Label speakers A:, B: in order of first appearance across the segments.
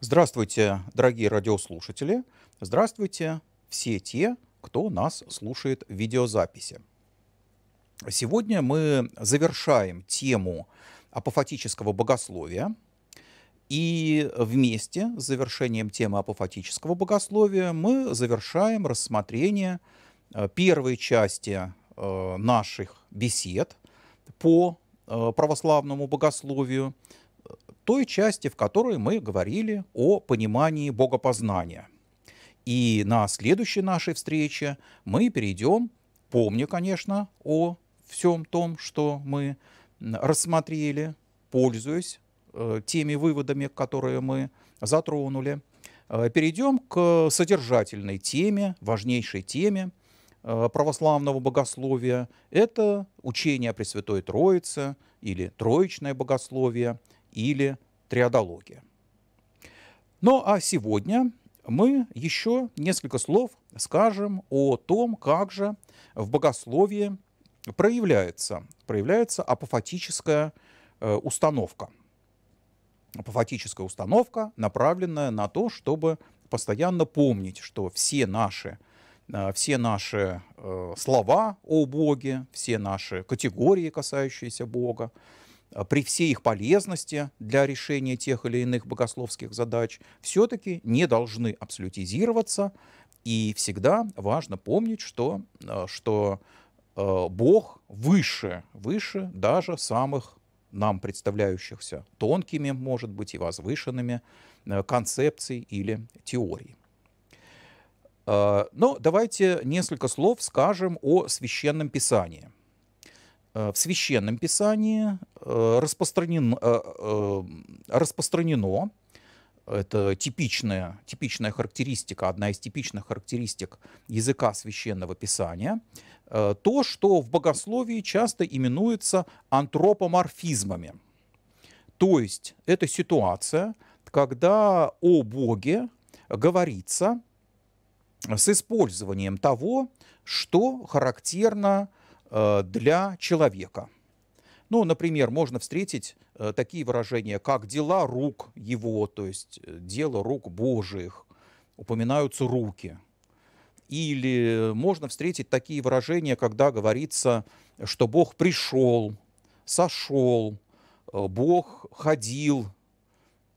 A: Здравствуйте, дорогие радиослушатели. Здравствуйте все те, кто нас слушает в видеозаписи. Сегодня мы завершаем тему апофатического богословия. И вместе с завершением темы апофатического богословия мы завершаем рассмотрение э, первой части э, наших бесед по э, православному богословию – той части, в которой мы говорили о понимании богопознания. И на следующей нашей встрече мы перейдем, помня, конечно, о всем том, что мы рассмотрели, пользуясь э, теми выводами, которые мы затронули, э, перейдем к содержательной теме, важнейшей теме э, православного богословия. Это учение о Пресвятой Троице или Троичное богословие – или триадология. Ну а сегодня мы еще несколько слов скажем о том, как же в богословии проявляется, проявляется апофатическая э, установка. Апофатическая установка, направленная на то, чтобы постоянно помнить, что все наши, э, все наши э, слова о Боге, все наши категории, касающиеся Бога, Э, при всей их полезности для решения тех или иных богословских задач, все-таки не должны абсолютизироваться. И всегда важно помнить, что, э, что э, Бог выше, выше даже самых нам представляющихся тонкими, может быть, и возвышенными концепций или теорий. Но давайте несколько слов скажем о священном писании. Э, в священном писании э, распространен, э, распространено, это типичная, типичная характеристика, одна из типичных характеристик языка священного писания, то, что в богословии часто именуется антропоморфизмами. То есть это ситуация, когда о Боге говорится с использованием того, что характерно э, Э, для человека. Ну, например, можно встретить э, такие выражения, как «дела рук его», то есть э, «дело рук Божиих», упоминаются руки. Или можно встретить такие выражения, когда говорится, что Бог пришел, сошел, Бог ходил,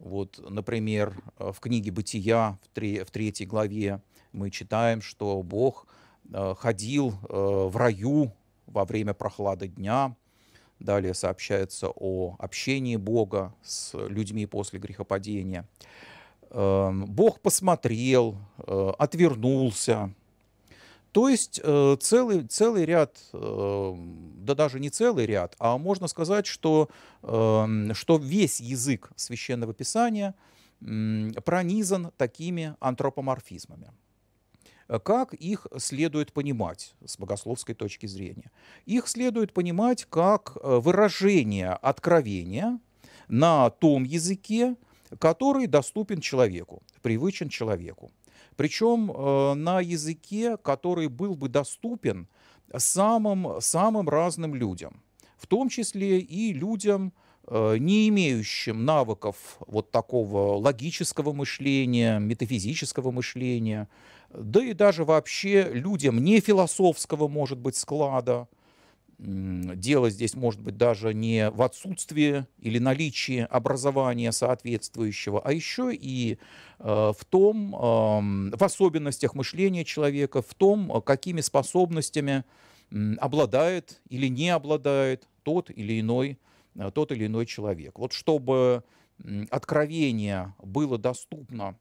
A: вот, например, в книге «Бытия» в, три, в третьей главе мы читаем, что Бог ходил в раю, во время прохлады дня. Далее сообщается о общении Бога с людьми после грехопадения. Эм, Бог посмотрел, э, отвернулся. То есть э, целый, целый ряд, э, да даже не целый ряд, а можно сказать, что, эм, что весь язык священного писания пронизан такими антропоморфизмами. Э, как их следует понимать с богословской точки зрения? Их следует понимать как э, выражение откровения на том языке, который доступен человеку, привычен человеку. Причем э, на языке, который был бы доступен самым, самым разным людям, в том числе и людям, не имеющим навыков вот такого логического мышления, метафизического мышления, да и даже вообще людям не философского, может быть, склада. Дело здесь может быть даже не в отсутствии или наличии образования соответствующего, а еще и э, в том, в особенностях мышления человека, в том, какими способностями обладает или не обладает тот или иной, э, тот или иной человек. Вот чтобы откровение было доступно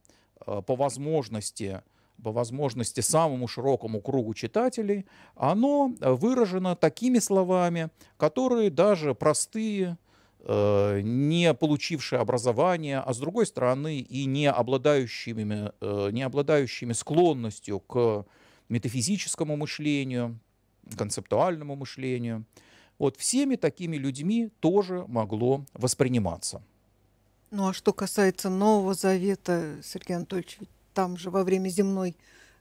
A: э, по возможности по возможности самому широкому кругу читателей, оно выражено такими словами, которые даже простые, э, не получившие образование, а с другой стороны и не обладающими, э, не обладающими склонностью к метафизическому мышлению, концептуальному мышлению, вот всеми такими людьми тоже могло восприниматься. Ну а что касается Нового Завета, Сергей Анатольевич, там же во время земной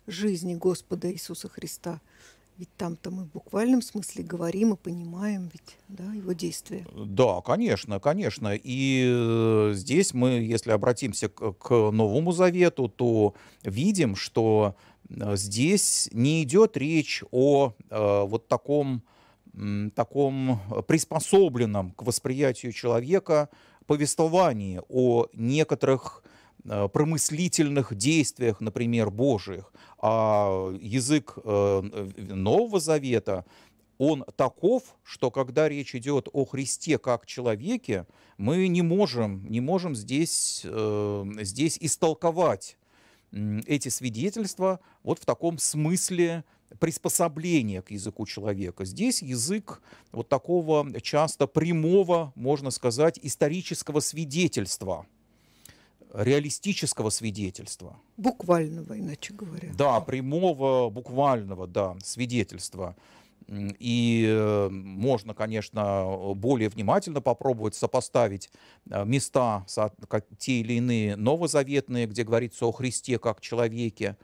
A: жизни Господа Иисуса Христа. Ведь там-то мы в буквальном смысле говорим и понимаем ведь да, его действия. Да, конечно, конечно. И э, здесь мы, если обратимся к Новому Завету, то видим, что э, здесь не идет речь о э, вот таком, таком приспособленном к восприятию человека повествовании о некоторых Э, промыслительных действиях, например, Божьих. А язык э, э, Нового Завета, он таков, что когда речь идет о Христе как человеке, мы не можем, не можем здесь, здесь истолковать эти свидетельства вот в таком смысле приспособления к языку человека. Здесь язык вот такого часто прямого, можно сказать, исторического свидетельства – реалистического свидетельства. Буквального, иначе говоря. Да, прямого, буквального, да, свидетельства. И э, можно, конечно, более внимательно попробовать сопоставить э, места, те или иные новозаветные, где говорится о Христе как человеке,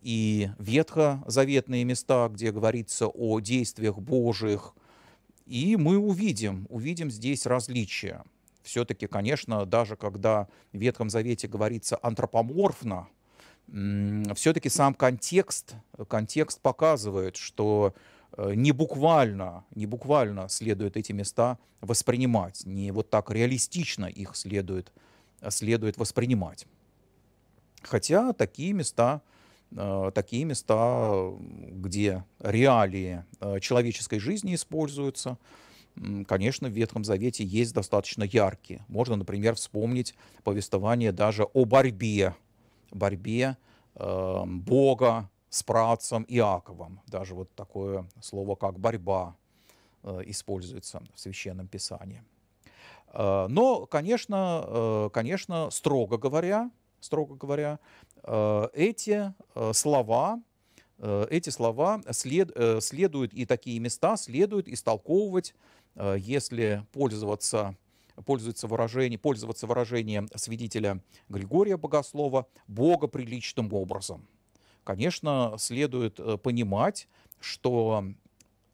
A: и ветхозаветные места, где говорится о действиях Божьих. И мы увидим, увидим здесь различия все-таки, конечно, даже когда в Ветхом Завете говорится антропоморфно, все-таки сам контекст, контекст показывает, что э, не буквально, не буквально следует эти места воспринимать, не вот так реалистично их следует, следует воспринимать. Хотя такие места, э, такие места, где реалии э, человеческой жизни используются – конечно, в Ветхом Завете есть достаточно яркие. Можно, например, вспомнить повествование даже о борьбе, борьбе э, Бога с працем Иаковом. Даже вот такое слово, как «борьба», э, используется в Священном Писании. Э, но, конечно, э, конечно, строго говоря, строго говоря, э, эти э, слова Э, эти слова след, э, следует и такие места следует истолковывать, э, если пользоваться пользуется выражение, пользоваться выражением свидетеля Григория Богослова «богоприличным образом». Конечно, следует понимать, что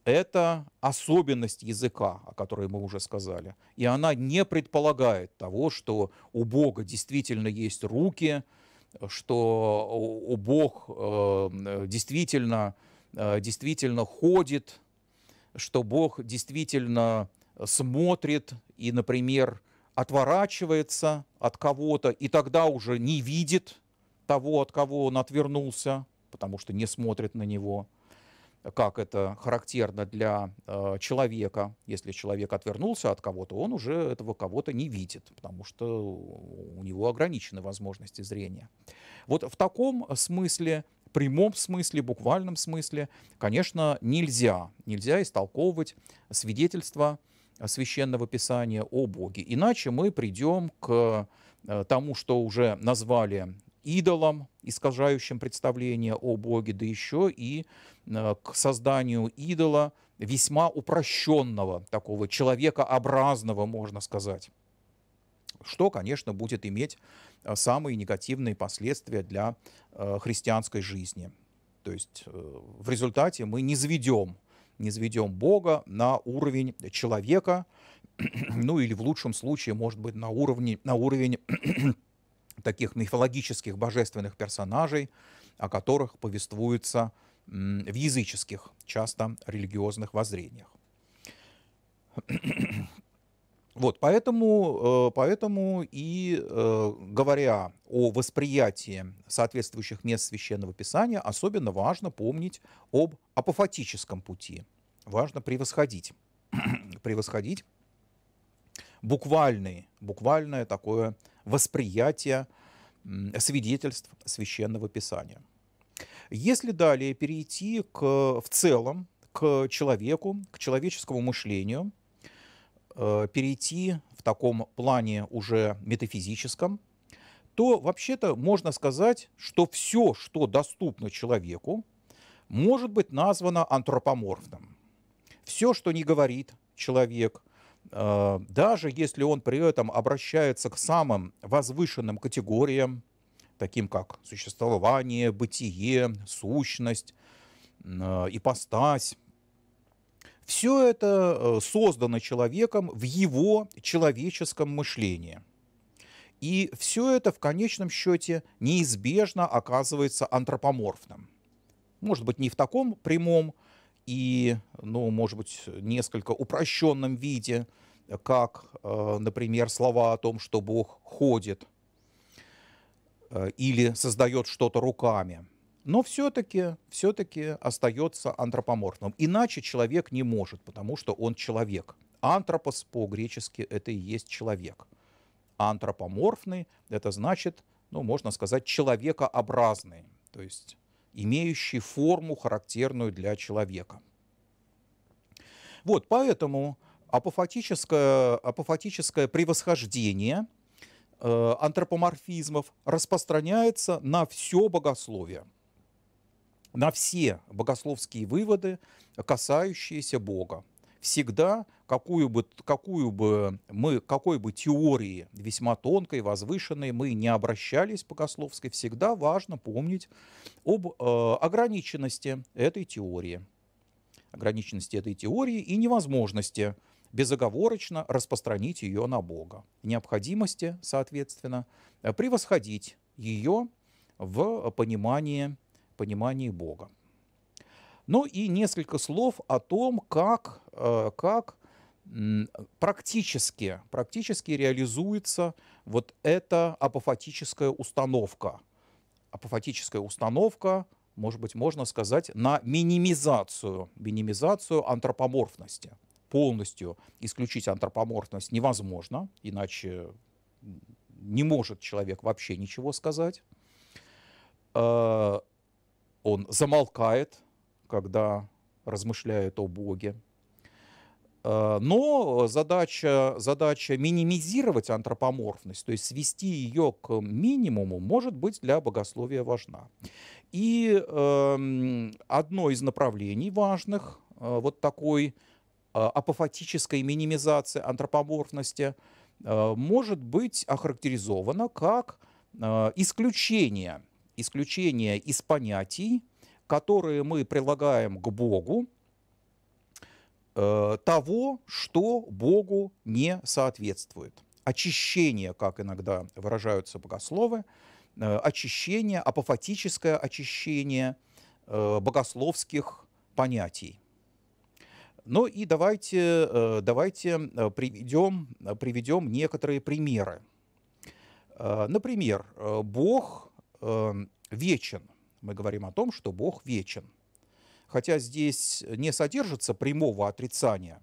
A: это особенность языка, о которой мы уже сказали. И она не предполагает того, что у Бога действительно есть руки, что о, Бог э, действительно, э, действительно ходит, что Бог действительно смотрит и, например, отворачивается от кого-то, и тогда уже не видит того, от кого он отвернулся, потому что не смотрит на него – как это характерно для э, человека. Если человек отвернулся от кого-то, он уже этого кого-то не видит, потому что у него ограничены возможности зрения. Вот в таком смысле, прямом смысле, буквальном смысле, конечно, нельзя, нельзя истолковывать свидетельства священного писания о Боге. Иначе мы придем к э, тому, что уже назвали идолам, искажающим представление о Боге, да еще и э, к созданию идола весьма упрощенного, такого человекообразного, можно сказать что, конечно, будет иметь э, самые негативные последствия для э, христианской жизни. То есть в результате мы не заведем, не заведем Бога на уровень человека, ну или в лучшем случае, может быть, на уровень, на уровень таких мифологических божественных персонажей, о которых повествуется в языческих, часто религиозных воззрениях. Вот, поэтому, э, поэтому и э, говоря о восприятии соответствующих мест Священного Писания, особенно важно помнить об апофатическом пути. Важно превосходить, превосходить буквальный, буквальное такое восприятия свидетельств священного писания. Если далее перейти к, в целом к человеку, к человеческому мышлению, э, перейти в таком плане уже метафизическом, то вообще-то можно сказать, что все, что доступно человеку, может быть названо антропоморфным. Все, что не говорит человек, Э, даже если он при этом обращается к самым возвышенным категориям, таким как существование, бытие, сущность, э, ипостась, все это э, создано человеком в его человеческом мышлении. И все это в конечном счете неизбежно оказывается антропоморфным. Может быть, не в таком прямом и, ну, может быть, несколько упрощенном виде, как, э, например, слова о том, что Бог ходит э, или создает что-то руками. Но все-таки все таки остается антропоморфным. Иначе человек не может, потому что он человек. Антропос по-гречески это и есть человек. Антропоморфный это значит, ну, можно сказать, человекообразный. То есть имеющий форму, характерную для человека. Вот, поэтому апофатическое, апофатическое превосхождение э, антропоморфизмов распространяется на все богословие, на все богословские выводы, касающиеся Бога всегда, какую бы, какую бы мы, какой бы теории весьма тонкой, возвышенной мы не обращались по Кословской, всегда важно помнить об э, ограниченности этой теории. Ограниченности этой теории и невозможности безоговорочно распространить ее на Бога. Необходимости, соответственно, превосходить ее в понимании, понимании Бога. Ну и несколько слов о том, как, э, как практически, практически реализуется вот эта апофатическая установка. Апофатическая установка, может быть, можно сказать, на минимизацию, минимизацию антропоморфности. Полностью исключить антропоморфность невозможно, иначе не может человек вообще ничего сказать. Э, он замолкает, когда размышляют о Боге. Э, но задача, задача минимизировать антропоморфность, то есть свести ее к минимуму, может быть для богословия важна. И э, одно из направлений важных э, вот такой э, апофатической минимизации антропоморфности э, может быть охарактеризовано как э, исключение, исключение из понятий, которые мы прилагаем к Богу, э, того, что Богу не соответствует. Очищение, как иногда выражаются богословы, э, очищение, апофатическое очищение э, богословских понятий. Ну и давайте, давайте приведем, приведем некоторые примеры. Например, Бог вечен – мы говорим о том, что Бог вечен. Хотя здесь не содержится прямого отрицания,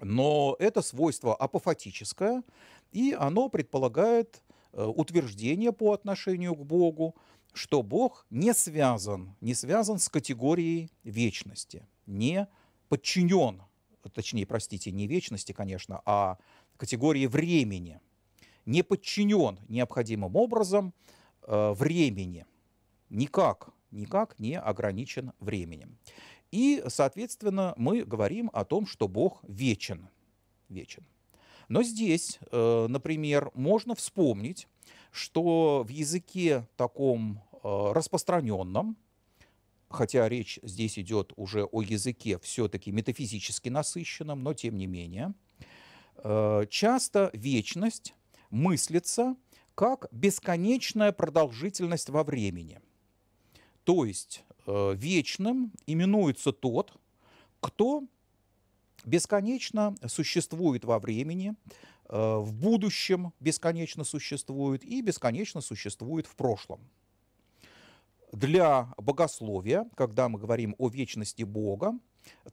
A: но это свойство апофатическое, и оно предполагает э, утверждение по отношению к Богу, что Бог не связан, не связан с категорией вечности, не подчинен, точнее, простите, не вечности, конечно, а категории времени, не подчинен необходимым образом э, времени – никак, никак не ограничен временем. И, соответственно, мы говорим о том, что Бог вечен. вечен. Но здесь, э, например, можно вспомнить, что в языке таком э, распространенном, хотя речь здесь идет уже о языке все-таки метафизически насыщенном, но тем не менее, э, часто вечность мыслится как бесконечная продолжительность во времени – то есть э, вечным именуется тот, кто бесконечно существует во времени, э, в будущем бесконечно существует и бесконечно существует в прошлом. Для богословия, когда мы говорим о вечности Бога,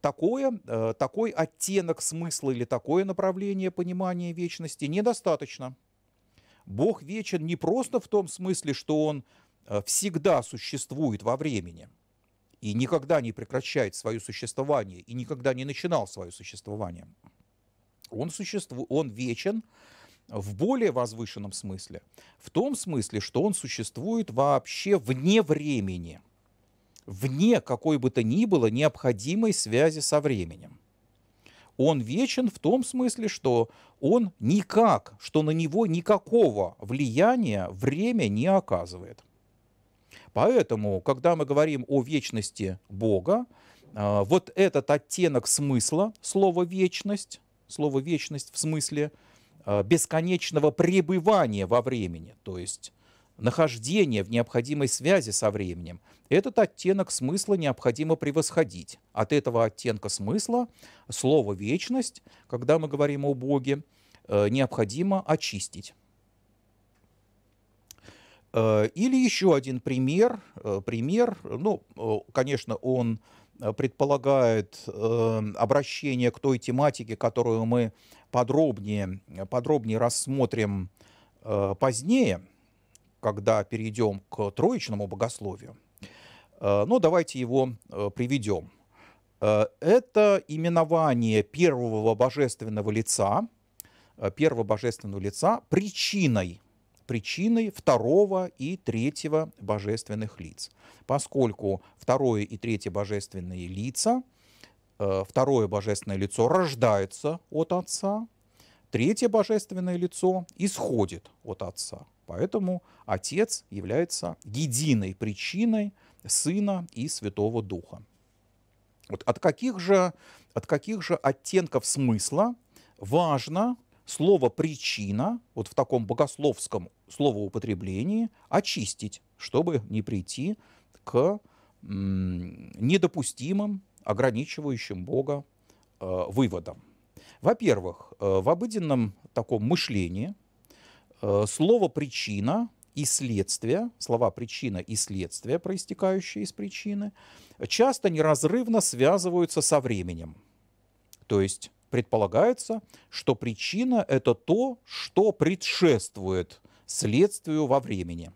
A: такое, э, такой оттенок смысла или такое направление понимания вечности недостаточно. Бог вечен не просто в том смысле, что он Э, всегда существует во времени и никогда не прекращает свое существование и никогда не начинал свое существование, он, существу... он вечен в более возвышенном смысле, в том смысле, что он существует вообще вне времени, вне какой бы то ни было необходимой связи со временем. Он вечен в том смысле, что он никак, что на него никакого влияния время не оказывает. Поэтому, когда мы говорим о вечности Бога, а, вот этот оттенок смысла слова «вечность», слово «вечность» в смысле а, бесконечного пребывания во времени, то есть нахождения в необходимой связи со временем, этот оттенок смысла необходимо превосходить. От этого оттенка смысла слово «вечность», когда мы говорим о Боге, э, необходимо очистить. Э, или еще один пример, э, пример, ну, э, конечно, он предполагает обращение к той тематике, которую мы подробнее, подробнее рассмотрим позднее, когда перейдем к троечному богословию. Но давайте его приведем. Это именование первого божественного лица, первого божественного лица причиной причиной второго и третьего божественных лиц, поскольку второе и третье божественные лица, э, второе божественное лицо рождается от Отца, третье божественное лицо исходит от Отца. Поэтому Отец является единой причиной Сына и Святого Духа. Вот от, каких же, от каких же оттенков смысла важно слово «причина» вот в таком богословском словоупотреблении очистить, чтобы не прийти к недопустимым, ограничивающим Бога э, выводам. Во-первых, э, в обыденном таком мышлении э, слово «причина» и «следствие», слова «причина» и «следствие», проистекающие из причины, часто неразрывно связываются со временем. То есть предполагается, что причина – это то, что предшествует следствию во времени.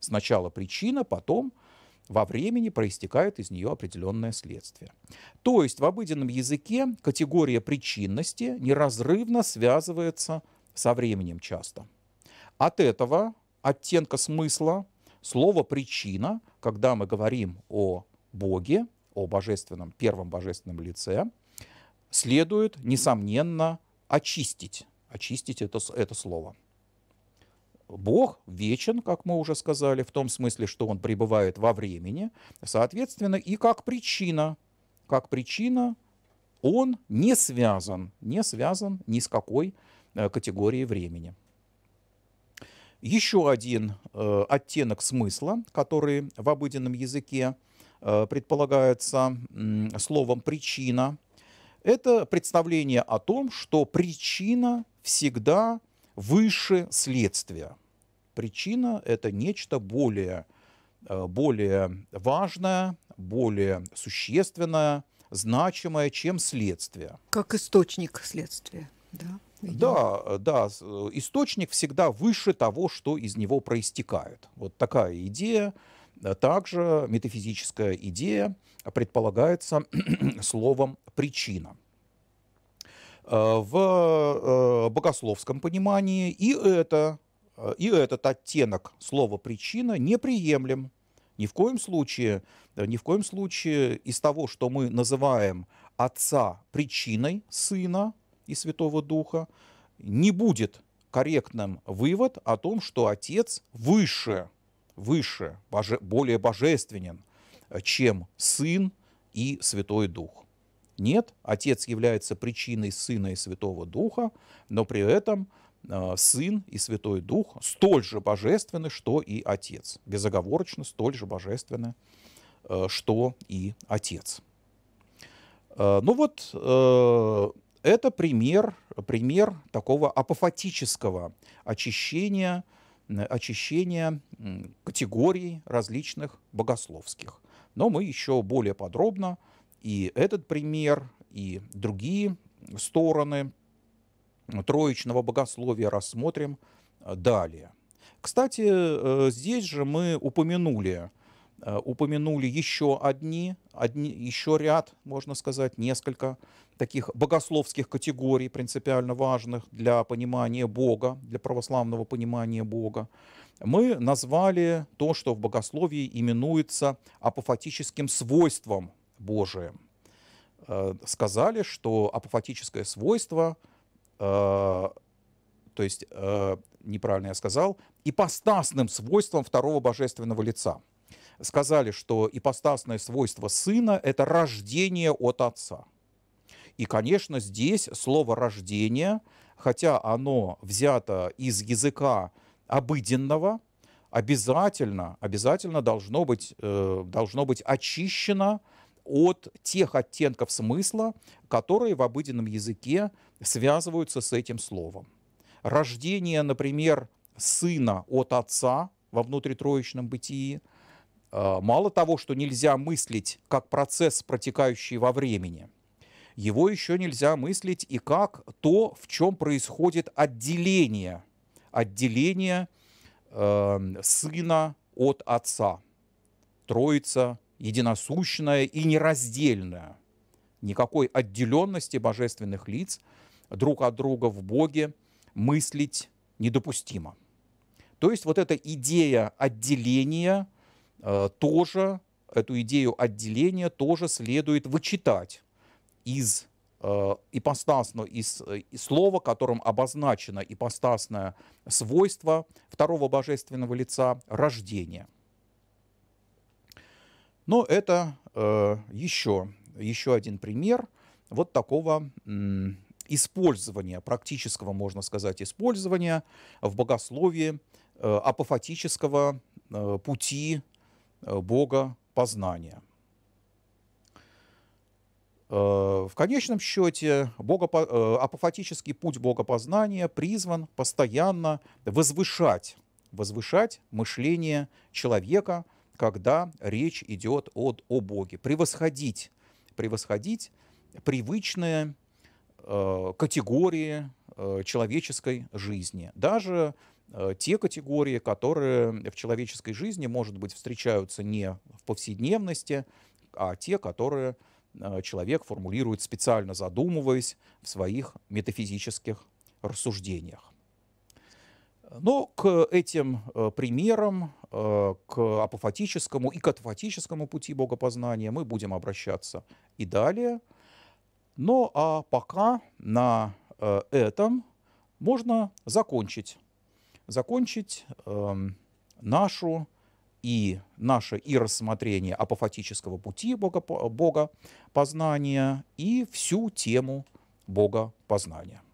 A: Сначала причина, потом во времени проистекает из нее определенное следствие. То есть в обыденном языке категория причинности неразрывно связывается со временем часто. От этого оттенка смысла слово «причина», когда мы говорим о Боге, о божественном, первом божественном лице, следует, несомненно, очистить, очистить это, это слово. Бог вечен, как мы уже сказали, в том смысле, что он пребывает во времени, соответственно, и как причина, как причина он не связан, не связан ни с какой э, категорией времени. Еще один э, оттенок смысла, который в обыденном языке э, предполагается э, словом «причина», это представление о том, что причина всегда выше следствия. Причина – это нечто более, э, более важное, более существенное, значимое, чем следствие. Как источник следствия, да? Видимо. Да, да, э, источник всегда выше того, что из него проистекает. Вот такая идея, э, также метафизическая идея предполагается словом «причина». Э, в э, богословском понимании и это э, и этот оттенок слова причина неприемлем. Ни в коем случае, ни в коем случае из того, что мы называем отца причиной сына и Святого Духа, не будет корректным вывод о том, что отец выше, выше, более божественен, чем сын и Святой Дух. Нет, Отец является причиной Сына и Святого Духа, но при этом э, Сын и Святой Дух столь же божественны, что и Отец. Безоговорочно столь же божественны, э, что и Отец. Э, ну вот это пример, пример такого апофатического очищения, очищения категорий различных богословских. Но мы еще более подробно и этот пример, и другие стороны троечного богословия рассмотрим э, далее. Кстати, э, здесь же мы упомянули, э, упомянули еще одни, одни, еще ряд, можно сказать, несколько таких богословских категорий, принципиально важных для понимания Бога, для православного понимания Бога. Мы назвали то, что в богословии именуется апофатическим свойством Божием, э, сказали, что апофатическое свойство, э, то есть, э, неправильно я сказал, ипостасным свойством второго божественного лица. Сказали, что ипостасное свойство сына – это рождение от отца. И, конечно, здесь слово «рождение», хотя оно взято из языка обыденного, обязательно, обязательно должно быть, должно быть очищено от тех оттенков смысла, которые в обыденном языке связываются с этим словом. Рождение, например, сына от отца во внутритроечном бытии, э, мало того, что нельзя мыслить как процесс, протекающий во времени, его еще нельзя мыслить и как то, в чем происходит отделение, отделение э, сына от отца. Троица – единосущное и нераздельное. Никакой отделенности божественных лиц друг от друга в Боге мыслить недопустимо. То есть вот эта идея отделения э, тоже, эту идею отделения тоже следует вычитать из э, ипостасно, из, э, из слова, которым обозначено ипостасное свойство второго божественного лица – рождение – но это э, еще, еще один пример вот такого использования, практического, можно сказать, использования в богословии э, апофатического э, пути э, Бога познания. Э, в конечном счете бога, э, апофатический путь богопознания призван постоянно возвышать, возвышать мышление человека – когда речь идет от, о Боге. Превосходить, превосходить привычные э, категории э, человеческой жизни. Даже э, те категории, которые в человеческой жизни, может быть, встречаются не в повседневности, а те, которые э, человек формулирует специально задумываясь в своих метафизических рассуждениях. Но ну, к этим э, примерам, э, к апофатическому и к пути богопознания мы будем обращаться и далее. Но ну, а пока на э, этом можно закончить. Закончить эм, нашу и наше и рассмотрение апофатического пути бога, бога познания и всю тему бога познания.